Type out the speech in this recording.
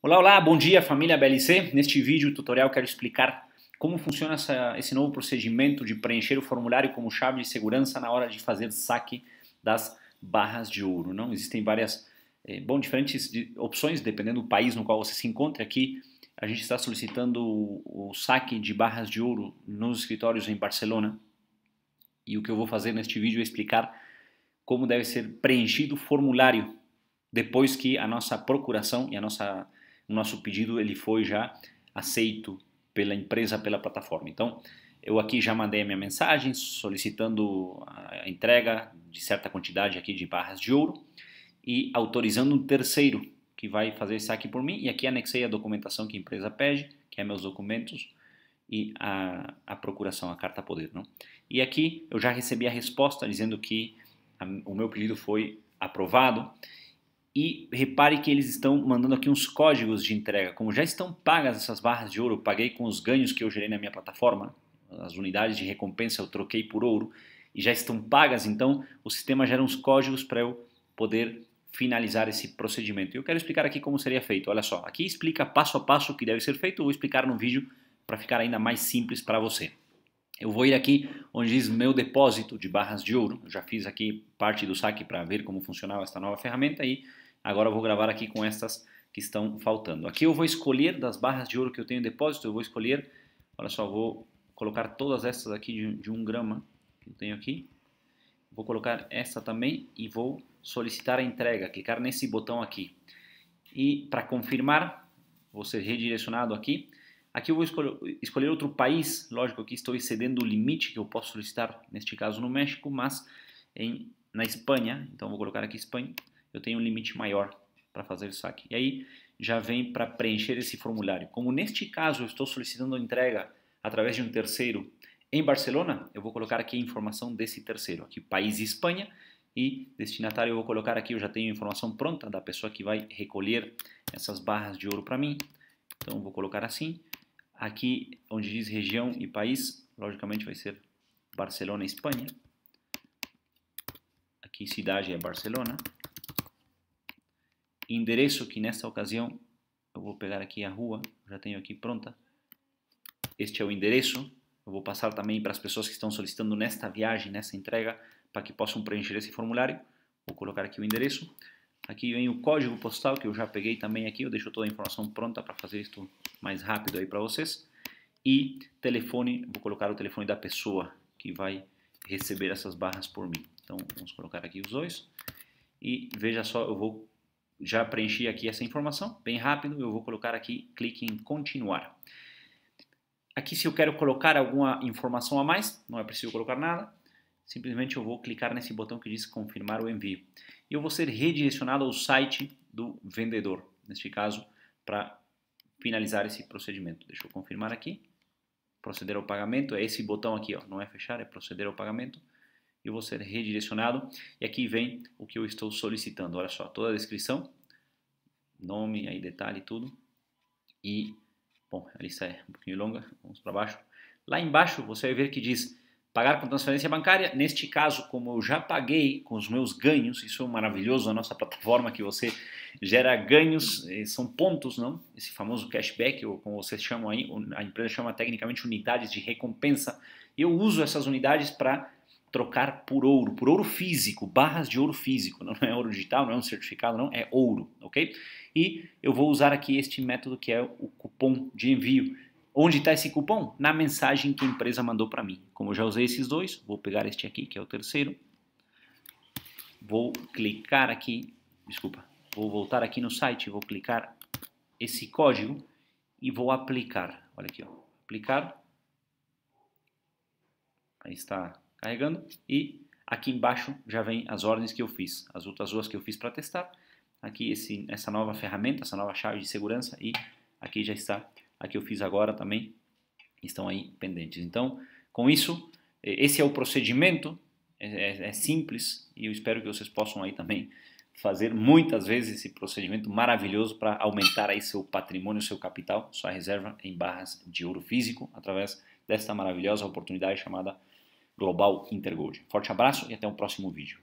Olá, olá, bom dia família BLC. Neste vídeo tutorial quero explicar como funciona essa, esse novo procedimento de preencher o formulário como chave de segurança na hora de fazer saque das barras de ouro. Não existem várias, eh, bom, diferentes de, opções dependendo do país no qual você se encontra. Aqui a gente está solicitando o, o saque de barras de ouro nos escritórios em Barcelona. E o que eu vou fazer neste vídeo é explicar como deve ser preenchido o formulário depois que a nossa procuração e a nossa o nosso pedido ele foi já aceito pela empresa, pela plataforma. Então, eu aqui já mandei a minha mensagem solicitando a entrega de certa quantidade aqui de barras de ouro e autorizando um terceiro que vai fazer esse saque por mim. E aqui anexei a documentação que a empresa pede, que é meus documentos e a, a procuração, a carta poder. Não? E aqui eu já recebi a resposta dizendo que a, o meu pedido foi aprovado e repare que eles estão mandando aqui uns códigos de entrega. Como já estão pagas essas barras de ouro, eu paguei com os ganhos que eu gerei na minha plataforma, as unidades de recompensa eu troquei por ouro e já estão pagas, então o sistema gera uns códigos para eu poder finalizar esse procedimento. Eu quero explicar aqui como seria feito. Olha só, aqui explica passo a passo o que deve ser feito, eu vou explicar no vídeo para ficar ainda mais simples para você. Eu vou ir aqui onde diz meu depósito de barras de ouro. Eu já fiz aqui parte do saque para ver como funcionava esta nova ferramenta e Agora eu vou gravar aqui com essas que estão faltando. Aqui eu vou escolher das barras de ouro que eu tenho em depósito, eu vou escolher, olha só, vou colocar todas essas aqui de, de um grama que eu tenho aqui. Vou colocar essa também e vou solicitar a entrega, clicar nesse botão aqui. E para confirmar, vou ser redirecionado aqui. Aqui eu vou escolher, escolher outro país, lógico que estou excedendo o limite que eu posso solicitar, neste caso no México, mas em, na Espanha, então vou colocar aqui Espanha eu tenho um limite maior para fazer o saque. E aí já vem para preencher esse formulário. Como neste caso eu estou solicitando a entrega através de um terceiro em Barcelona, eu vou colocar aqui a informação desse terceiro, aqui país Espanha, e destinatário eu vou colocar aqui, eu já tenho a informação pronta da pessoa que vai recolher essas barras de ouro para mim. Então vou colocar assim, aqui onde diz região e país, logicamente vai ser Barcelona, Espanha. Aqui cidade é Barcelona endereço que nesta ocasião eu vou pegar aqui a rua, já tenho aqui pronta. Este é o endereço. Eu vou passar também para as pessoas que estão solicitando nesta viagem, nessa entrega, para que possam preencher esse formulário. Vou colocar aqui o endereço. Aqui vem o código postal que eu já peguei também aqui. Eu deixo toda a informação pronta para fazer isto mais rápido aí para vocês. E telefone, vou colocar o telefone da pessoa que vai receber essas barras por mim. Então vamos colocar aqui os dois. E veja só, eu vou já preenchi aqui essa informação, bem rápido, eu vou colocar aqui, clique em continuar. Aqui se eu quero colocar alguma informação a mais, não é preciso colocar nada, simplesmente eu vou clicar nesse botão que diz confirmar o envio. E eu vou ser redirecionado ao site do vendedor, neste caso, para finalizar esse procedimento. Deixa eu confirmar aqui, proceder ao pagamento, é esse botão aqui, ó, não é fechar, é proceder ao pagamento eu vou ser redirecionado. E aqui vem o que eu estou solicitando. Olha só, toda a descrição, nome, aí detalhe, tudo. E, bom, a lista é um pouquinho longa, vamos para baixo. Lá embaixo você vai ver que diz pagar com transferência bancária. Neste caso, como eu já paguei com os meus ganhos, isso é maravilhoso na nossa plataforma que você gera ganhos, eh, são pontos, não? Esse famoso cashback, ou como vocês chamam aí, a empresa chama tecnicamente unidades de recompensa. Eu uso essas unidades para trocar por ouro, por ouro físico, barras de ouro físico, não é ouro digital, não é um certificado, não, é ouro, ok? E eu vou usar aqui este método que é o cupom de envio. Onde está esse cupom? Na mensagem que a empresa mandou para mim. Como eu já usei esses dois, vou pegar este aqui, que é o terceiro. Vou clicar aqui, desculpa, vou voltar aqui no site, vou clicar esse código e vou aplicar. Olha aqui, ó. aplicar. Aí está Carregando e aqui embaixo já vem as ordens que eu fiz, as outras duas que eu fiz para testar. Aqui esse, essa nova ferramenta, essa nova chave de segurança e aqui já está, aqui eu fiz agora também, estão aí pendentes. Então, com isso, esse é o procedimento, é, é, é simples e eu espero que vocês possam aí também fazer muitas vezes esse procedimento maravilhoso para aumentar aí seu patrimônio, seu capital, sua reserva em barras de ouro físico através desta maravilhosa oportunidade chamada Global Intergold. Forte abraço e até o próximo vídeo.